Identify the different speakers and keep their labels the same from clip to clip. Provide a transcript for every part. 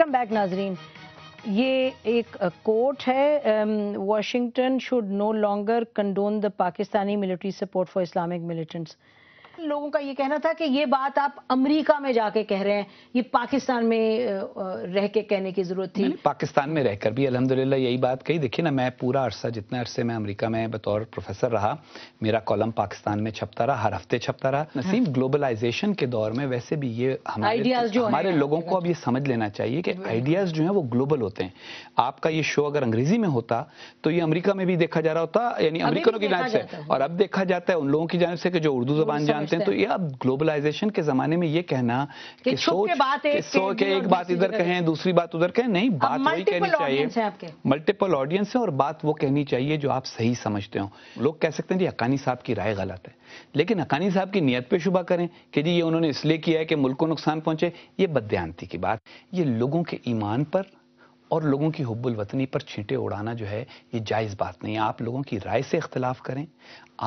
Speaker 1: Welcome back नाजरीन ये एक कोर्ट है Washington should no longer condone the Pakistani military support for Islamic militants लोगों का ये कहना था कि ये बात आप अमेरिका में जाके कह रहे हैं ये पाकिस्तान में रह के कहने की जरूरत थी
Speaker 2: पाकिस्तान में रहकर भी अलहमदिल्ला यही बात कही देखिए ना मैं पूरा अरसा जितना अरसे में अमरीका में बतौर प्रोफेसर रहा मेरा कॉलम पाकिस्तान में छपता रहा हर हफ्ते छपता रहा हाँ। नसीब ग्लोबलाइजेशन के दौर में वैसे भी ये हमारे जो हमारे लोगों को अब ये समझ लेना चाहिए कि आइडियाज जो है वो ग्लोबल होते हैं आपका ये शो अगर अंग्रेजी में होता तो ये अमरीका में भी देखा जा रहा होता यानी अमरीकनों की जानब से और अब देखा जाता है उन लोगों की जानब से कि जो उर्दू जबान जान करते हैं तो ये अब ग्लोबलाइजेशन के जमाने में ये कहना कि, सोच सो के एक बात इधर कहें दूसरी बात उधर कहें नहीं बात वही कहनी चाहिए मल्टीपल ऑडियंस है और बात वो कहनी चाहिए जो आप सही समझते हो लोग कह सकते हैं जी अकानी साहब की राय गलत है लेकिन अकानी साहब की नीयत पे शुबा करें कि जी ये उन्होंने इसलिए किया है कि मुल्क को नुकसान पहुंचे ये बदयांती की बात ये लोगों के ईमान पर और लोगों की हब्बुल वतनी पर छींटे उड़ाना जो है ये जायज़ बात नहीं है आप लोगों की राय से इख्तलाफ करें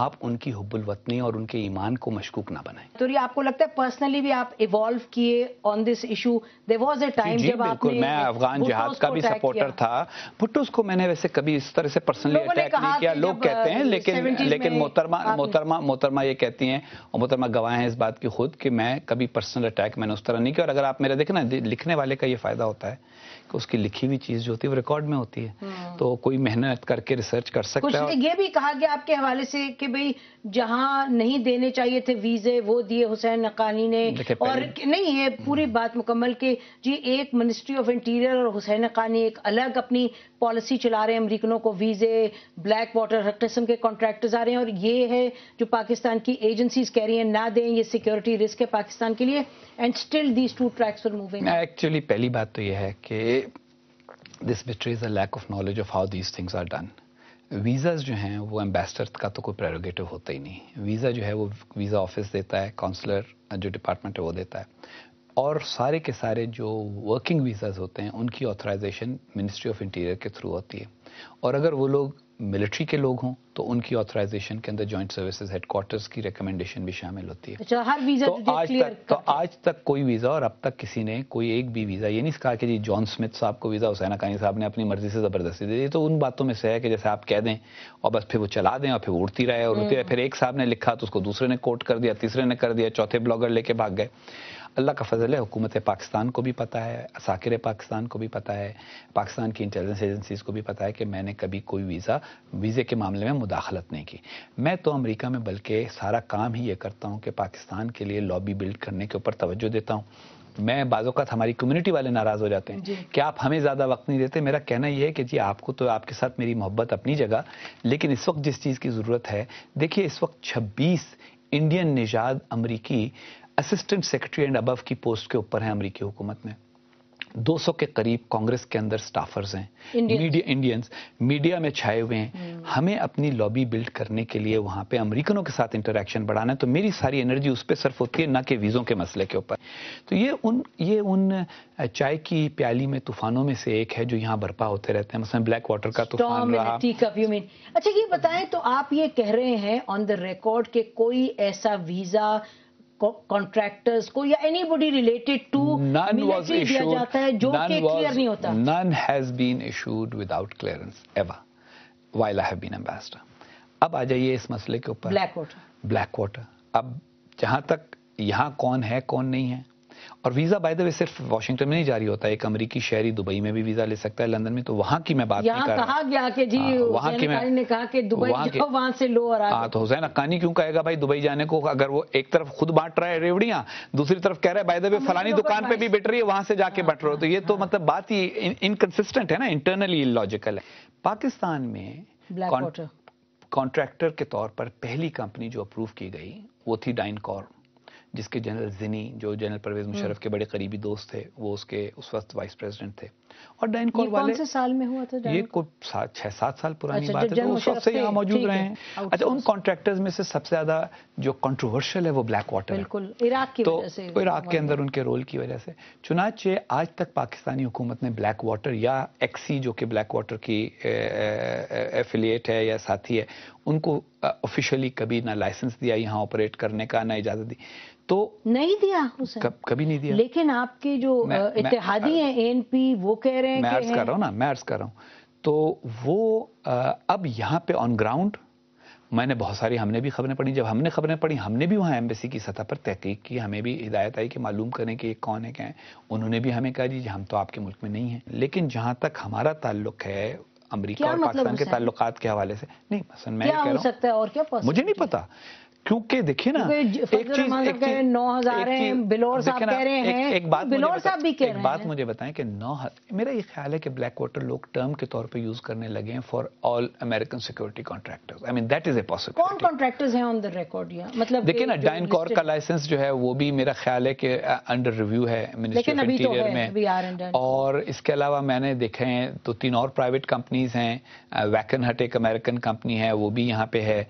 Speaker 2: आप उनकी हुब्बुल वतनी और उनके ईमान को मशकूक ना बनाए
Speaker 1: तो ये आपको लगता है पर्सनली भी आप इवॉल्व किए on this issue there was a time जब आपने मैं अफगान जहाज का भी सपोर्टर
Speaker 2: था भुट्टोस को मैंने वैसे कभी इस तरह से पर्सनली अटैक नहीं किया लोग कहते हैं uh, लेकिन लेकिन मोहतरमा मोहतरमा मोहतरमा ये कहती हैं और मोहतरमा गवाह हैं इस बात की खुद कि मैं कभी पर्सनल अटैक मैंने उस तरह नहीं किया और अगर आप मेरा देखना लिखने वाले का ये फायदा होता है कि उसकी लिखी हुई चीज़ जो होती है वो रिकॉर्ड में होती है हम्म। तो कोई मेहनत करके रिसर्च कर सकता कुछ है
Speaker 1: ये भी कहा गया आपके हवाले से कि भाई जहां नहीं देने चाहिए थे वीजे वो दिए हुसैन नकानी ने और नहीं ये पूरी बात मुकम्मल के जी एक मिनिस्ट्री ऑफ इंटीरियर और हुसैन नकानी एक अलग अपनी पॉलिसी चला रहे हैं अमरीकनों को वीजे ब्लैक वाटर हर किस्म के कॉन्ट्रैक्टर्स आ रहे हैं और ये है जो पाकिस्तान की एजेंसीज कह रही हैं ना दें ये सिक्योरिटी रिस्क है पाकिस्तान के लिए and still these two tracks for moving
Speaker 2: actually पहली बात तो यह है कि this betrays a lack of knowledge of how these things are done visas जो हैं वो एम्बेसडर का तो कोई प्रेरोगेटिव होता ही नहीं वीज़ा जो है वो वीज़ा ऑफिस देता है काउंसलर जो डिपार्टमेंट है वो देता है और सारे के सारे जो वर्किंग वीज़ाज होते हैं उनकी ऑथराइजेशन मिनिस्ट्री ऑफ इंटीरियर के थ्रू होती है और अगर वो लोग मिलिट्री के लोग हों तो उनकी ऑथराइजेशन के अंदर जॉइंट सर्विसेज हेडक्वार्टर्स की रिकमेंडेशन भी शामिल होती है
Speaker 1: अच्छा, हर वीजा तो, तो आज तक
Speaker 2: तो आज तक कोई वीजा और अब तक किसी ने कोई एक भी वीजा ये नहीं कहा कि जी जॉन स्मिथ साहब को वीजा हुसैन अकानी साहब ने अपनी मर्जी से जबरदस्ती दे दी तो उन बातों में से है कि जैसे आप कह दें और बस फिर वो चला दें और फिर उड़ती रहे और उड़ती रहे हम्म। फिर एक साहब ने लिखा तो उसको दूसरे ने कोट कर दिया तीसरे ने कर दिया चौथे ब्लॉगर लेके भाग गए अल्लाह का फजल है हुकूमत पाकिस्तान को भी पता है साकिर पाकिस्तान को भी पता है पाकिस्तान की इंटेलिजेंस एजेंसीज़ को भी पता है कि मैंने कभी कोई वीज़ा वीज़े के मामले में मुदाखलत नहीं की मैं तो अमरीका में बल्कि सारा काम ही ये करता हूँ कि पाकिस्तान के लिए लॉबी बिल्ड करने के ऊपर तोज्जो देता हूँ मैं बाजत हमारी कम्युनिटी वाले नाराज़ हो जाते हैं कि आप हमें ज़्यादा वक्त नहीं देते मेरा कहना यह है कि जी आपको तो आपके साथ मेरी मोहब्बत अपनी जगह लेकिन इस वक्त जिस चीज़ की ज़रूरत है देखिए इस वक्त 26 इंडियन निजाद अमरीकी असिस्टेंट सेक्रेटरी एंड अबव की पोस्ट के ऊपर है अमरीकी हुकूमत में 200 के करीब कांग्रेस के अंदर स्टाफर्स हैं मीडिया इंडियंस मीडिया में छाए हुए हैं hmm। हमें अपनी लॉबी बिल्ड करने के लिए वहां पे अमेरिकनों के साथ इंटरेक्शन बढ़ाना है तो मेरी सारी एनर्जी उस पर सिर्फ होती है ना कि वीज़ों के मसले के ऊपर तो ये उन ये उन चाय की प्याली में तूफानों में से एक है जो यहाँ बर्पा होते रहते हैं मसलन ब्लैक वाटर का तूफान रहा
Speaker 1: अच्छा ये बताएं तो आप ये कह रहे हैं ऑन द रिकॉर्ड के कोई ऐसा वीज़ा कॉन्ट्रैक्टर्स को या any body related to
Speaker 2: military was जाता है जो क्लियर नहीं होता none has been issued without clearance ever while I have been ambassador अब आ जाइए इस मसले के ऊपर ब्लैक वाटर ब्लैक वाटर अब जहां तक यहां कौन है कौन नहीं है और वीजा बाय द वे सिर्फ वाशिंगटन में नहीं जारी होता है एक अमरीकी शहरी दुबई में भी वीजा ले सकता है लंदन में तो वहां की मैं बात नहीं कर रहा
Speaker 1: गया कि जी आ, हाँ, की मैं ने कहा कि दुबई के, से लो हाँ
Speaker 2: तो हुसैन अक्कानी क्यों कहेगा भाई दुबई जाने को अगर वो एक तरफ खुद बांट रहा है रेवड़ियां दूसरी तरफ कह रहा है बाय द वे फलानी दुकान पर भी बेट रही है वहां से जाके हाँ, बट रहे हो तो ये तो हाँ। मतलब बात ही इनकन्सिस्टेंट है ना इंटरनली लॉजिकल है पाकिस्तान में कॉन्ट्रैक्टर के तौर पर पहली कंपनी जो अप्रूव की गई वो थी डाइनकॉर्प जिसके जनरल जिनी जो जनरल परवेज़ मुशरफ के बड़े करीबी दोस्त थे वो उसके उस वक्त वाइस प्रेसिडेंट थे
Speaker 1: और डाइनकोर वाले से साल में हुआ था ये
Speaker 2: को छह सात साल पुरानी अच्छा, बात है तो उस वक्त से यहाँ मौजूद रहे हैं अच्छा उन कॉन्ट्रैक्टर्स में से सबसे ज्यादा जो कॉन्ट्रोवर्शियल है वो ब्लैक वाटर
Speaker 1: बिल्कुल इराक की तो इराक तो के
Speaker 2: अंदर उनके रोल की वजह से चुनाचे आज तक पाकिस्तानी हुकूमत ने ब्लैक वाटर या एक्सी जो कि ब्लैक वाटर की एफिलिएट है या साथी है उनको ऑफिशियली कभी ना लाइसेंस दिया यहाँ ऑपरेट करने का ना इजाजत दी तो
Speaker 1: नहीं दिया उसे कभी नहीं दिया लेकिन आपके जो इतिहादी हैं एनपी वो कह रहे हैं मैथ्स कर रहा हूँ
Speaker 2: ना मैथ्स कर रहा हूँ तो वो आ, अब यहाँ पे ऑन ग्राउंड मैंने बहुत सारी हमने भी खबरें पढ़ी जब हमने खबरें पढ़ी हमने भी वहाँ एम्बेसी की सतह पर तहकीक की हमें भी हिदायत आई कि मालूम करें कि कौन है क्या है उन्होंने भी हमें कहा जी हम तो आपके मुल्क में नहीं है लेकिन जहाँ तक हमारा ताल्लुक है अमरीका और मतलब पाकिस्तान के ताल्लुक के हवाले से नहीं मैं कह
Speaker 1: रहा मुझे
Speaker 2: नहीं पता क्योंकि देखिए ना एक चीज नौ हजार बिलोर साहब कह रहे हैं एक, एक बात बिलोर साहब भी कह रहे हैं बात मुझे बताएं कि नौ मेरा ये ख्याल है कि ब्लैक वाटर लोग टर्म के तौर पे यूज करने लगे हैं for all American security contractors I mean that is a possible
Speaker 1: कौन कॉन्ट्रैक्टर्स हैं ऑन द रिकॉर्ड या मतलब देखिए ना डाइन कॉर का
Speaker 2: लाइसेंस जो है वो भी मेरा ख्याल है कि अंडर रिव्यू है मिनिस्ट्री ऑफ इंटीरियर
Speaker 1: में
Speaker 2: और इसके अलावा मैंने देखे हैं दो तो तीन और प्राइवेट कंपनीज हैं वैकन हट एक अमेरिकन कंपनी है वो भी यहाँ पे है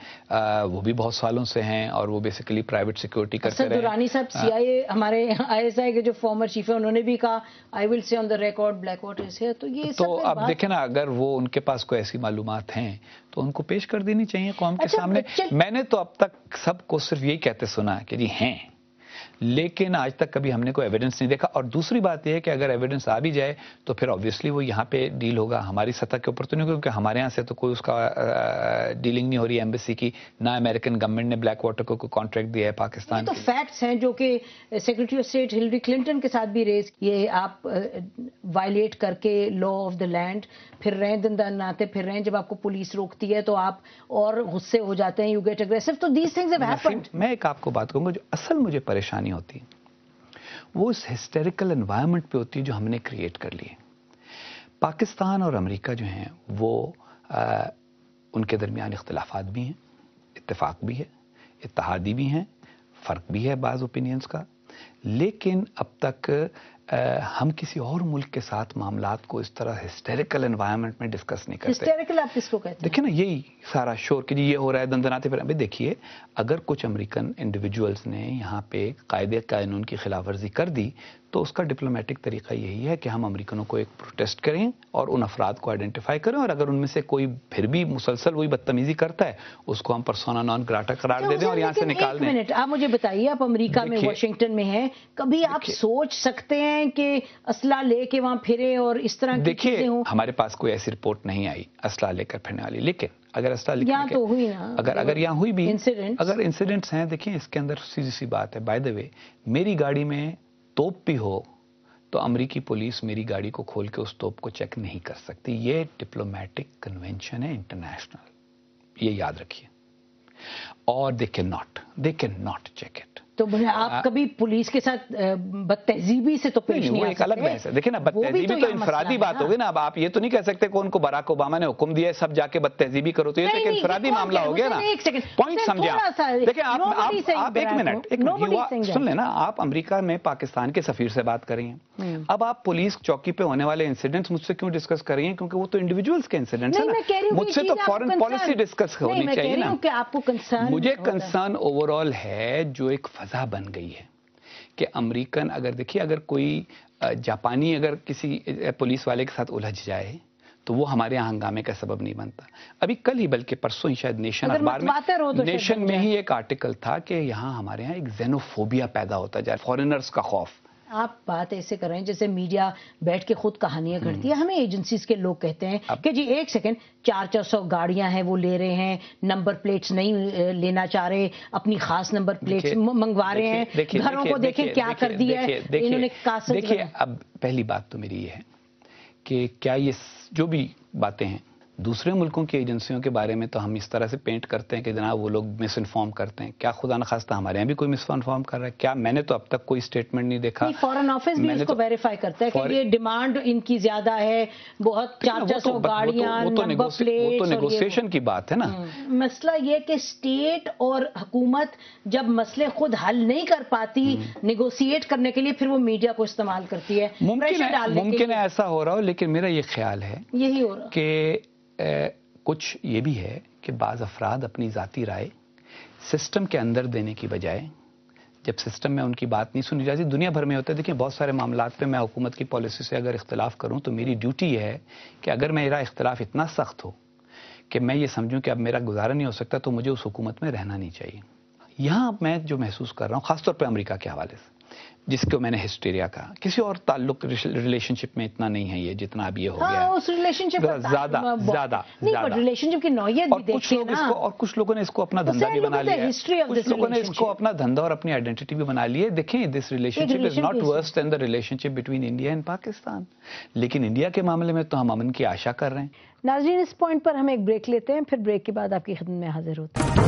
Speaker 2: वो भी बहुत सालों से हैं और वो बेसिकली प्राइवेट सिक्योरिटी करते रहे दुरानी साहब सीआईए
Speaker 1: हाँ। हमारे आईएसआई के जो फॉर्मर चीफ है उन्होंने भी कहा I will say on the record black out is तो ये तो अब
Speaker 2: देखे ना अगर वो उनके पास कोई ऐसी मालूम हैं तो उनको पेश कर देनी चाहिए कौम के अच्छा, सामने मैंने तो अब तक सबको सिर्फ यही कहते सुना कि जी हैं लेकिन आज तक कभी हमने कोई एविडेंस नहीं देखा और दूसरी बात यह है कि अगर एविडेंस आ भी जाए तो फिर ऑब्वियसली वो यहाँ पे डील होगा हमारी सतह के ऊपर तो नहीं क्योंकि हमारे यहाँ से तो कोई उसका डीलिंग नहीं हो रही एम्बेसी की ना अमेरिकन गवर्नमेंट ने ब्लैक वाटर को कोई कॉन्ट्रैक्ट दिया है पाकिस्तान तो
Speaker 1: फैक्ट्स हैं जो कि secretary of state Hillary Clinton के साथ भी रेस ये आप वायलेट करके लॉ ऑफ द लैंड फिर रहे दिन दिन आते फिर रहे जब आपको पुलिस रोकती है तो आप और गुस्से हो जाते हैं यू गेट अग्रेसिव तो दीज थिंग्स
Speaker 2: मैं एक आपको बात कहूंगा जो असल मुझे परेशानी नहीं होती वो उस हिस्टेरिकल एनवायरनमेंट पे होती है जो हमने क्रिएट कर लिए पाकिस्तान और अमेरिका जो हैं वो आ, उनके दरमियान इख्तलाफा भी हैं इतफाक़ भी है इतिहादी भी हैं फ़र्क भी है बाज़ ओपिनियंस का लेकिन अब तक हम किसी और मुल्क के साथ मामला को इस तरह हिस्टेरिकल एनवायरमेंट में डिस्कस नहीं करते
Speaker 1: आप किसको कहते
Speaker 2: देखिए ना यही सारा शोर कि ये हो रहा है दंदनाते फिर अभी देखिए अगर कुछ अमेरिकन इंडिविजुअल्स ने यहाँ पे कायदे कानून की खिलाफ वर्जी कर दी तो उसका डिप्लोमेटिक तरीका यही है कि हम अमरीकनों को एक प्रोटेस्ट करें और उन अफराद को आइडेंटिफाई करें और अगर उनमें से कोई फिर भी मुसलसल वही बदतमीजी करता है उसको हम परसोना नॉन ग्राटा करार अच्छा, दे दें और यहाँ से निकाल दें मिनट
Speaker 1: आप मुझे बताइए आप अमरीका में वॉशिंगटन में हैं कभी आप सोच सकते हैं कि असला लेके वहां फिरे और इस तरह देखिए
Speaker 2: हमारे पास कोई ऐसी रिपोर्ट नहीं आई असला लेकर फिरने वाली लेकिन अगर असला यहाँ तो
Speaker 1: हुई ना अगर अगर यहाँ हुई भी इंसिडेंट अगर
Speaker 2: इंसिडेंट्स हैं देखिए इसके अंदर सीधी सी बात है बाय द वे मेरी गाड़ी में तोप भी हो तो अमेरिकी पुलिस मेरी गाड़ी को खोल के उस तोप को चेक नहीं कर सकती ये डिप्लोमेटिक कन्वेंशन है इंटरनेशनल ये याद रखिए और they can not they can not check it
Speaker 1: तो भले आप कभी पुलिस के साथ बदतजीबी से तो पेश नहीं, नहीं वो एक अलग बहस है देखिए ना बदतजीबी तो, तो इंफरादी बात होगी
Speaker 2: ना अब आप ये तो नहीं कह सकते कौन को बराक ओबामा ने हुक्म दिया है सब जाके बदतजीबी करो तो ये तो एक इंफरादी मामला हो गया ना पॉइंट समझा देखिए आप एक मिनट एक सुन लेना आप अमरीका में पाकिस्तान के सफीर से बात कर रही हैं हम्म। अब आप पुलिस चौकी पे होने वाले इंसिडेंट्स मुझसे क्यों डिस्कस कर रही हैं क्योंकि वो तो इंडिविजुअल्स के इंसिडेंट्स तो है ना मुझसे तो फॉरन पॉलिसी डिस्कस होनी चाहिए ना
Speaker 1: आपको मुझे कंसर्न
Speaker 2: ओवरऑल है जो एक सज़ा बन गई है कि अमेरिकन अगर देखिए अगर कोई जापानी अगर किसी पुलिस वाले के साथ उलझ जाए तो वो हमारे यहाँ हंगामे का सबब नहीं बनता अभी कल ही बल्कि परसों ही शायद नेशन अखबार में तो नेशन में ही एक आर्टिकल था कि यहाँ हमारे यहाँ एक जेनोफोबिया पैदा होता जाए फॉरेनर्स का खौफ
Speaker 1: आप बात ऐसे कर रहे हैं जैसे मीडिया बैठ के खुद कहानियां हम्म। करती है हमें एजेंसीज के लोग कहते हैं कि जी एक सेकेंड चार चार सौ गाड़ियां हैं वो ले रहे हैं नंबर प्लेट्स नहीं लेना चाह रहे अपनी खास नंबर प्लेट्स मंगवा रहे हैं घरों को देखें क्या कर दिया है इन्होंने देखिए
Speaker 2: अब पहली बात तो मेरी ये है कि क्या ये जो भी बातें हैं दूसरे मुल्कों की एजेंसियों के बारे में तो हम इस तरह से पेंट करते हैं कि जनाब वो लोग मिस इन्फॉर्म करते हैं क्या खुदा न खास्ता हमारे यहाँ भी कोई मिस इन्फॉर्म कर रहा है क्या मैंने तो अब तक कोई स्टेटमेंट नहीं देखा
Speaker 1: फॉरन ऑफिस भी इसको तो, वेरीफाई करता है कि ये डिमांड इनकी ज्यादा है बहुत गाड़ियाँ तो, तो-, तो नेगोशिएशन तो
Speaker 2: की बात है ना हम्म।
Speaker 1: मसला ये कि स्टेट और हुकूमत जब मसले खुद हल नहीं कर पाती निगोसिएट हम्म। करने के लिए फिर वो मीडिया को इस्तेमाल करती है मुमकिन है
Speaker 2: ऐसा हो रहा हो लेकिन मेरा ये ख्याल है यही हो रहा कि ए, कुछ ये भी है कि बाज़ अफराद अपनी जतीी राय सिस्टम के अंदर देने की बजाय जब सिस्टम में उनकी बात नहीं सुनी जाती दुनिया भर में होता है देखिए बहुत सारे मामला पे मैं हुकूमत की पॉलिसी से अगर इख्तलाफ करूँ तो मेरी ड्यूटी यह है कि अगर मेरा इख्तलाफ इतना सख्त हो कि मैं ये समझूँ कि अब मेरा गुजारा नहीं हो सकता तो मुझे उस हुकूमत में रहना नहीं चाहिए यहाँ मैं जो महसूस कर रहा हूँ ख़ासतौर पर अमरीका के हवाले से जिसको मैंने हिस्टेरिया कहा किसी और ताल्लुक रिलेशनशिप में इतना नहीं है ये जितना अब ये हो हाँ, गया
Speaker 1: उस रिलेशनशिप ज्यादा ज्यादा
Speaker 2: रिलेशनशिप की नौयत और कुछ लोग इसको और कुछ लोगों ने इसको अपना तो धंधा भी बना लिया कुछ लोगों ने इसको अपना धंधा और अपनी आइडेंटिटी भी बना ली है देखें this relationship is not worse than the relationship between India and Pakistan लेकिन इंडिया के मामले में तो हम अमन की आशा कर रहे हैं
Speaker 1: नाजरीन इस पॉइंट पर हम एक ब्रेक लेते हैं फिर ब्रेक के बाद आपकी खिदमत में हाजिर होते हैं